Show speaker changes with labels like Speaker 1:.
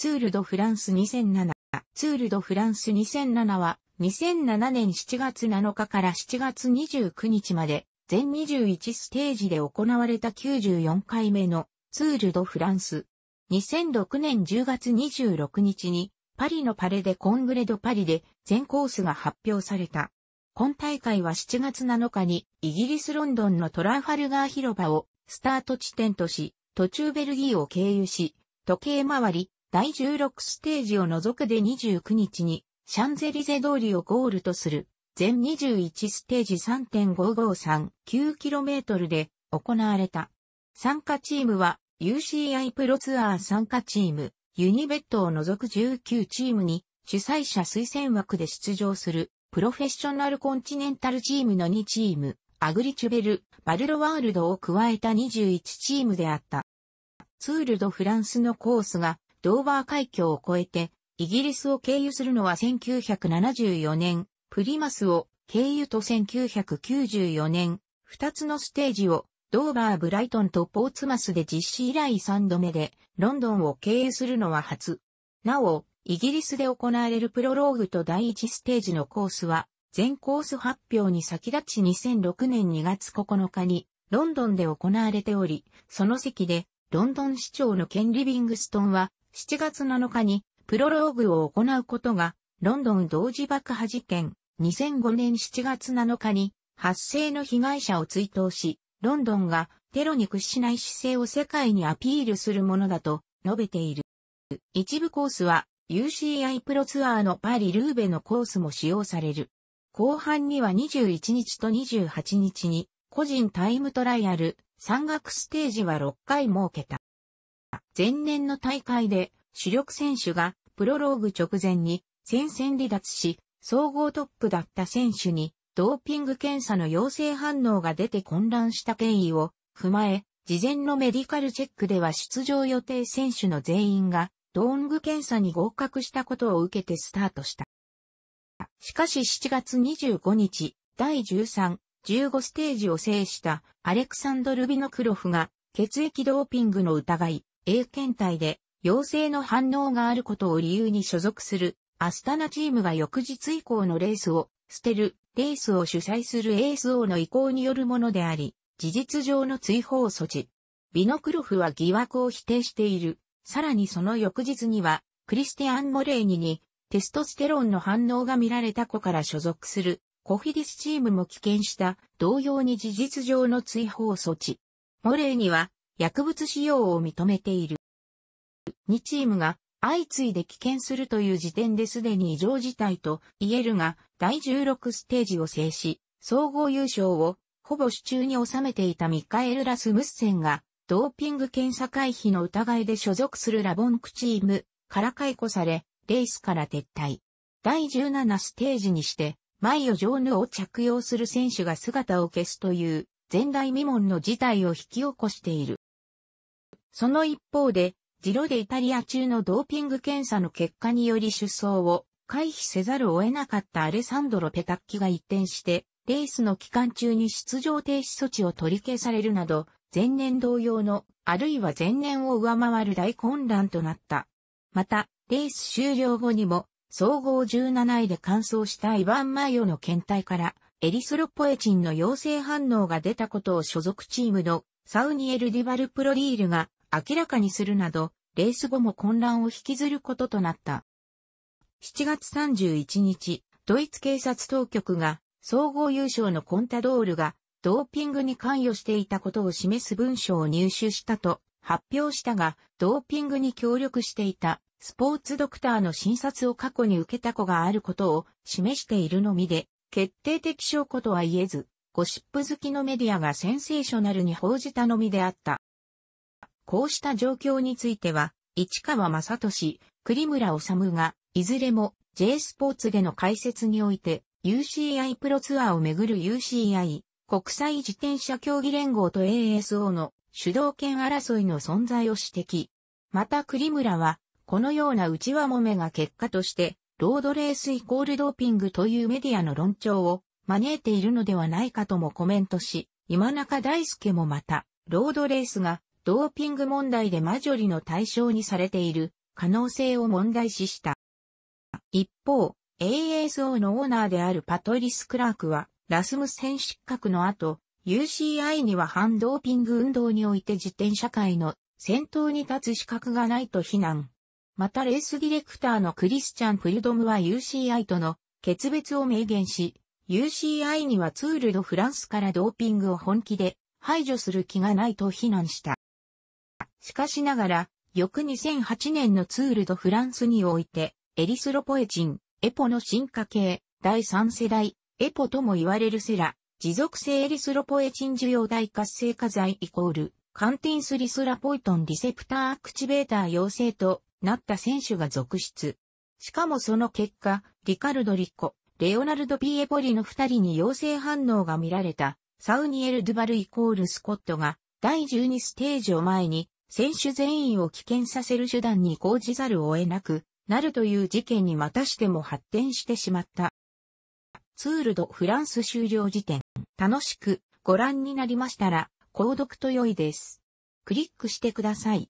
Speaker 1: ツールドフランス2007。ツールドフランス2007は、2007年7月7日から7月29日まで、全21ステージで行われた94回目のツールドフランス。2006年10月26日に、パリのパレでコングレドパリで全コースが発表された。今大会は7月7日にイギリスロンドンのトラファルガー広場をスタート地点とし、途中ベルギーを経由し、時計回り、第16ステージを除くで29日に、シャンゼリゼ通りをゴールとする、全21ステージ 3.5539km で行われた。参加チームは、UCI プロツアー参加チーム、ユニベットを除く19チームに、主催者推薦枠で出場する、プロフェッショナルコンチネンタルチームの2チーム、アグリチュベル、バルロワールドを加えた21チームであった。ツールドフランスのコースがドーバー海峡を越えて、イギリスを経由するのは1974年、プリマスを経由と1994年、2つのステージをドーバー・ブライトンとポーツマスで実施以来3度目で、ロンドンを経由するのは初。なお、イギリスで行われるプロローグと第1ステージのコースは、全コース発表に先立ち2006年2月9日に、ロンドンで行われており、その席で、ロンドン市長のケン・リビングストンは、7月7日にプロローグを行うことが、ロンドン同時爆破事件、2005年7月7日に発生の被害者を追悼し、ロンドンがテロに屈しない姿勢を世界にアピールするものだと述べている。一部コースは UCI プロツアーのパリ・ルーベのコースも使用される。後半には21日と28日に個人タイムトライアル、山岳ステージは6回設けた。前年の大会で主力選手がプロローグ直前に戦線離脱し、総合トップだった選手にドーピング検査の陽性反応が出て混乱した経緯を踏まえ、事前のメディカルチェックでは出場予定選手の全員がドーング検査に合格したことを受けてスタートした。しかし7月25日、第13、15ステージを制したアレクサンドル・ビノクロフが血液ドーピングの疑い、A 検体で陽性の反応があることを理由に所属するアスタナチームが翌日以降のレースを捨てるレースを主催する ASO の意向によるものであり、事実上の追放措置。ビノクロフは疑惑を否定している。さらにその翌日には、クリスティアン・モレーニにテストステロンの反応が見られた子から所属するコフィディスチームも棄権した同様に事実上の追放措置。モレーニは薬物使用を認めている。2チームが相次いで棄権するという時点ですでに異常事態と言えるが、第16ステージを制し、総合優勝をほぼ手中に収めていたミカエル・ラスムッセンが、ドーピング検査回避の疑いで所属するラボンクチームから解雇され、レースから撤退。第17ステージにして、マイオ・ジョーヌを着用する選手が姿を消すという前代未聞の事態を引き起こしている。その一方で、ジロでイタリア中のドーピング検査の結果により出走を回避せざるを得なかったアレサンドロ・ペタッキが一転して、レースの期間中に出場停止措置を取り消されるなど、前年同様の、あるいは前年を上回る大混乱となった。また、レース終了後にも、総合17位で完走したイヴァン・マイオの検体から、エリスロポエチンの陽性反応が出たことを所属チームのサウニエル・ディバル・プロリールが明らかにするなど、レース後も混乱を引きずることとなった。7月31日、ドイツ警察当局が総合優勝のコンタドールがドーピングに関与していたことを示す文書を入手したと発表したが、ドーピングに協力していたスポーツドクターの診察を過去に受けた子があることを示しているのみで、決定的証拠とは言えず、ゴシップ好きのメディアがセンセーショナルに報じたのみであった。こうした状況については、市川正俊、栗村治が、いずれも J スポーツでの解説において、UCI プロツアーをめぐる UCI 国際自転車競技連合と ASO の主導権争いの存在を指摘。また栗村は、このような内輪もめが結果として、ロードレースイコールドーピングというメディアの論調を招いているのではないかともコメントし、今中大輔もまた、ロードレースがドーピング問題でマジョリの対象にされている可能性を問題視した。一方、ASO のオーナーであるパトリス・クラークは、ラスムセン失格の後、UCI には反ドーピング運動において自転車界の先頭に立つ資格がないと非難。またレースディレクターのクリスチャン・フルドムは UCI との決別を明言し、UCI にはツールドフランスからドーピングを本気で排除する気がないと非難した。しかしながら、翌2008年のツールドフランスにおいて、エリスロポエチン、エポの進化系、第3世代、エポとも言われるセラ、持続性エリスロポエチン受容体活性化剤イコール、カンティンスリスラポイトンリセプターアクチベーター陽性となった選手が続出。しかもその結果、リカルド・リッコ、レオナルド・ピエポリの二人に陽性反応が見られた、サウニエル・ドゥバルイコール・スコットが、第12ステージを前に、選手全員を危険させる手段に講じざるを得なくなるという事件にまたしても発展してしまった。ツールドフランス終了時点、楽しくご覧になりましたら、購読と良いです。クリックしてください。